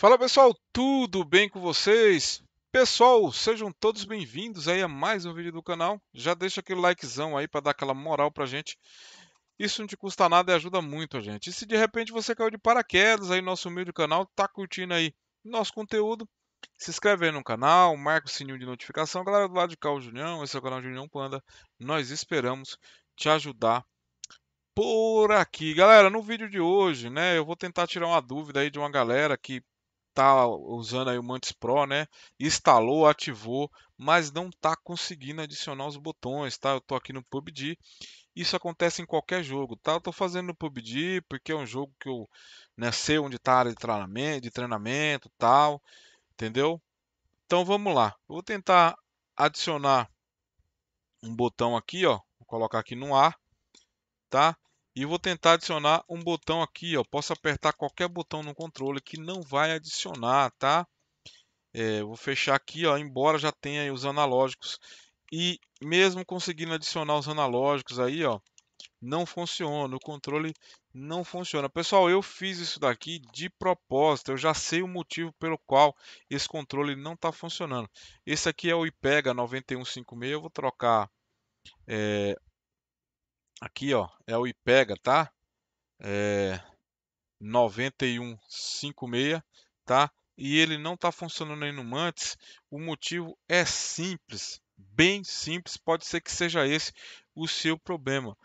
Fala pessoal, tudo bem com vocês? Pessoal, sejam todos bem-vindos aí a mais um vídeo do canal. Já deixa aquele likezão aí para dar aquela moral pra gente. Isso não te custa nada e ajuda muito a gente. E se de repente você caiu de paraquedas aí no nosso humilde canal, tá curtindo aí nosso conteúdo, se inscreve aí no canal, marca o sininho de notificação. Galera do lado de cá, o Junião, esse é o canal Junião Panda. Nós esperamos te ajudar por aqui. Galera, no vídeo de hoje, né, eu vou tentar tirar uma dúvida aí de uma galera que tá usando aí o Mantis Pro, né? Instalou, ativou, mas não tá conseguindo adicionar os botões, tá? Eu tô aqui no PUBG. Isso acontece em qualquer jogo, tá? Eu tô fazendo no PUBG porque é um jogo que eu né, sei onde tá a área de treinamento, de treinamento, tal, entendeu? Então vamos lá. Eu vou tentar adicionar um botão aqui, ó. Vou colocar aqui no ar, tá? E vou tentar adicionar um botão aqui, ó. Posso apertar qualquer botão no controle que não vai adicionar, tá? É, vou fechar aqui, ó, embora já tenha os analógicos. E mesmo conseguindo adicionar os analógicos aí, ó, não funciona, o controle não funciona. Pessoal, eu fiz isso daqui de propósito, eu já sei o motivo pelo qual esse controle não está funcionando. Esse aqui é o IPEGA 9156, eu vou trocar é, aqui ó, é o IPEGA, tá? É 9156, tá? E ele não está funcionando aí no Mantis. O motivo é simples, bem simples. Pode ser que seja esse o seu problema.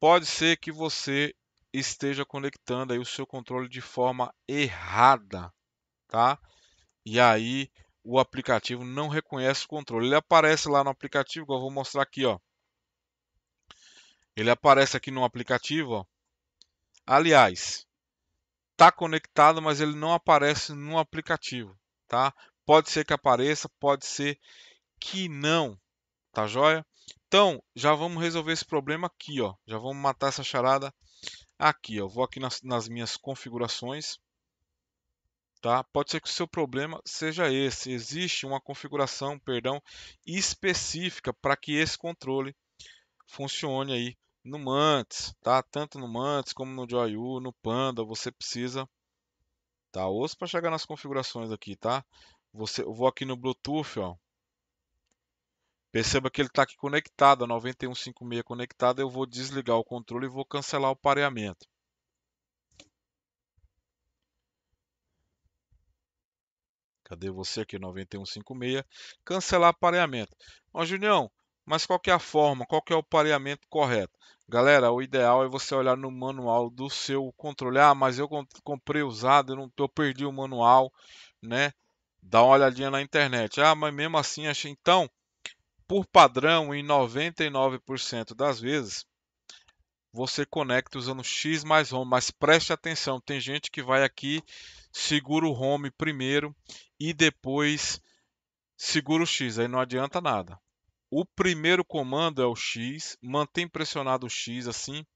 Pode ser que você esteja conectando aí o seu controle de forma errada, tá? E aí o aplicativo não reconhece o controle. Ele aparece lá no aplicativo, eu vou mostrar aqui, ó. Ele aparece aqui no aplicativo, ó. Aliás, tá conectado, mas ele não aparece no aplicativo, tá? Pode ser que apareça, pode ser que não, tá joia? Então, já vamos resolver esse problema aqui, ó. Já vamos matar essa charada aqui, ó. Vou aqui nas, nas minhas configurações, tá? Pode ser que o seu problema seja esse. Existe uma configuração, perdão, específica para que esse controle funcione aí no Mantis, tá? Tanto no Mantis como no Joyu, no Panda, você precisa tá osso para chegar nas configurações aqui, tá? Você, eu vou aqui no Bluetooth, ó. Perceba que ele está aqui conectado, 9156 conectado. Eu vou desligar o controle e vou cancelar o pareamento. Cadê você aqui, 9156? Cancelar pareamento. Ó, Junião, mas qual é a forma, qual é o pareamento correto? Galera, o ideal é você olhar no manual do seu controle. Ah, mas eu comprei usado, eu, não, eu perdi o manual, né? Dá uma olhadinha na internet. Ah, mas mesmo assim, achei. Então, por padrão, em 99% das vezes, você conecta usando X mais Home. Mas preste atenção, tem gente que vai aqui, segura o Home primeiro e depois segura o X. Aí não adianta nada. O primeiro comando é o X, mantém pressionado o X assim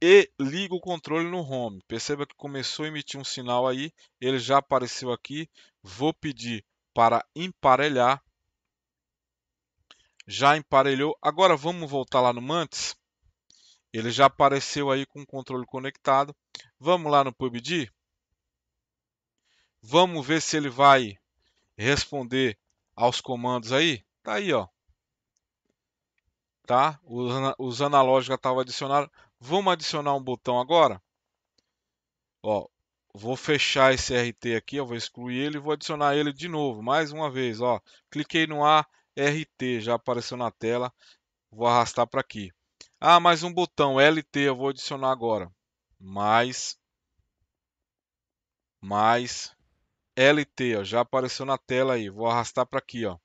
e liga o controle no home. Perceba que começou a emitir um sinal aí, ele já apareceu aqui. Vou pedir para emparelhar. Já emparelhou. Agora vamos voltar lá no Mantis. Ele já apareceu aí com o controle conectado. Vamos lá no PUBG. Vamos ver se ele vai responder aos comandos aí. Tá aí, ó tá? Os, os analógicos já estavam adicionados. Vamos adicionar um botão agora? Ó, vou fechar esse RT aqui, eu vou excluir ele e vou adicionar ele de novo, mais uma vez, ó. Cliquei no A, RT, já apareceu na tela. Vou arrastar para aqui. Ah, mais um botão LT, eu vou adicionar agora. Mais mais LT, ó, já apareceu na tela aí. Vou arrastar para aqui, ó.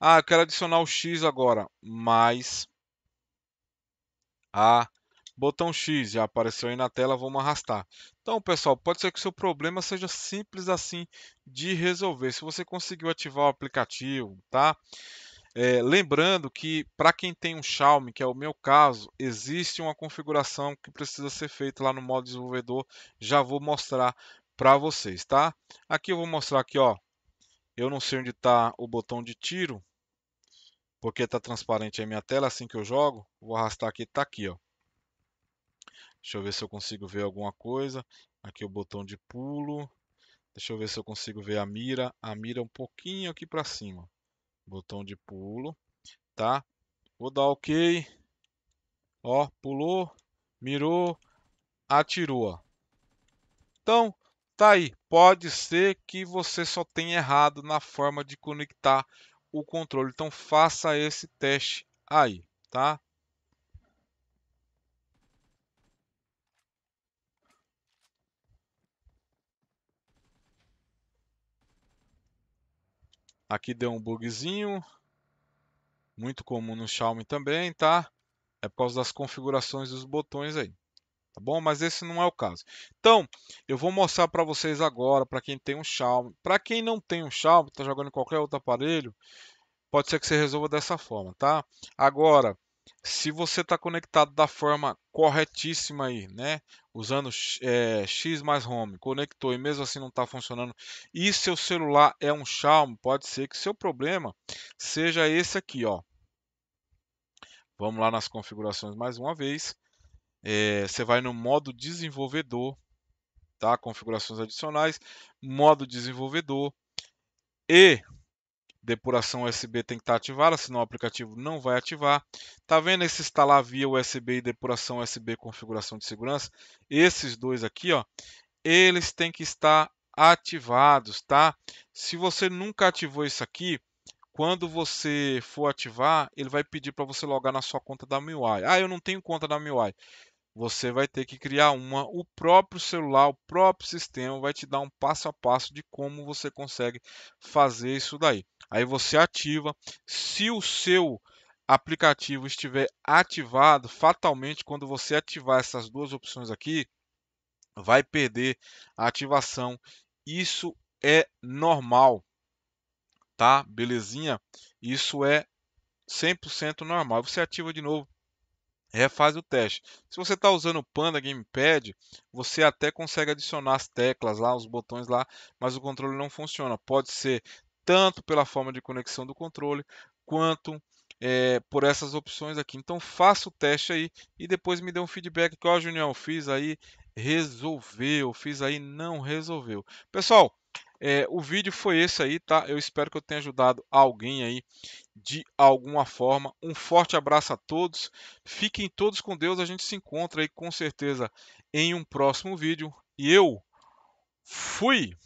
Ah, eu quero adicionar o X agora. Mais a, botão X, já apareceu aí na tela, vamos arrastar. Então, pessoal, pode ser que o seu problema seja simples assim de resolver. Se você conseguiu ativar o aplicativo, tá? É, lembrando que para quem tem um Xiaomi, que é o meu caso, existe uma configuração que precisa ser feita lá no modo desenvolvedor. Já vou mostrar para vocês, tá? Aqui eu vou mostrar aqui, ó. Eu não sei onde está o botão de tiro, porque está transparente a minha tela assim que eu jogo, vou arrastar aqui, está aqui, ó. Deixa eu ver se eu consigo ver alguma coisa. Aqui o botão de pulo. Deixa eu ver se eu consigo ver a mira. A mira é um pouquinho aqui para cima. Botão de pulo, tá? Vou dar OK. Ó, pulou, mirou, atirou. Então, tá aí. Pode ser que você só tenha errado na forma de conectar o controle. Então faça esse teste aí, tá? Aqui deu um bugzinho, muito comum no Xiaomi também, tá? É por causa das configurações dos botões aí tá bom? Mas esse não é o caso. Então, eu vou mostrar para vocês agora, para quem tem um Xiaomi. Para quem não tem um Xiaomi, está jogando em qualquer outro aparelho, pode ser que você resolva dessa forma, tá? Agora, se você está conectado da forma corretíssima aí, né? Usando é, X mais Home, conectou e mesmo assim não está funcionando, e seu celular é um Xiaomi, pode ser que seu problema seja esse aqui, ó. Vamos lá nas configurações mais uma vez. É, você vai no modo desenvolvedor, tá? Configurações adicionais, modo desenvolvedor e depuração USB tem que estar tá ativada, senão o aplicativo não vai ativar. Tá vendo esse instalar via USB e depuração USB configuração de segurança? Esses dois aqui, ó, eles têm que estar ativados, tá? Se você nunca ativou isso aqui, quando você for ativar, ele vai pedir para você logar na sua conta da MIUI. Ah, eu não tenho conta da MIUI você vai ter que criar uma. O próprio celular, o próprio sistema vai te dar um passo a passo de como você consegue fazer isso daí. Aí você ativa. Se o seu aplicativo estiver ativado, fatalmente quando você ativar essas duas opções aqui, vai perder a ativação. Isso é normal, tá? Belezinha? Isso é 100% normal. Você ativa de novo refaz o teste. Se você está usando o Panda Gamepad, você até consegue adicionar as teclas lá, os botões lá, mas o controle não funciona. Pode ser tanto pela forma de conexão do controle, quanto é, por essas opções aqui. Então faça o teste aí e depois me dê um feedback que, ó, Junião, fiz aí, resolveu, fiz aí, não resolveu. Pessoal, é, o vídeo foi esse aí, tá? Eu espero que eu tenha ajudado alguém aí de alguma forma. Um forte abraço a todos. Fiquem todos com Deus. A gente se encontra aí com certeza em um próximo vídeo. E eu fui!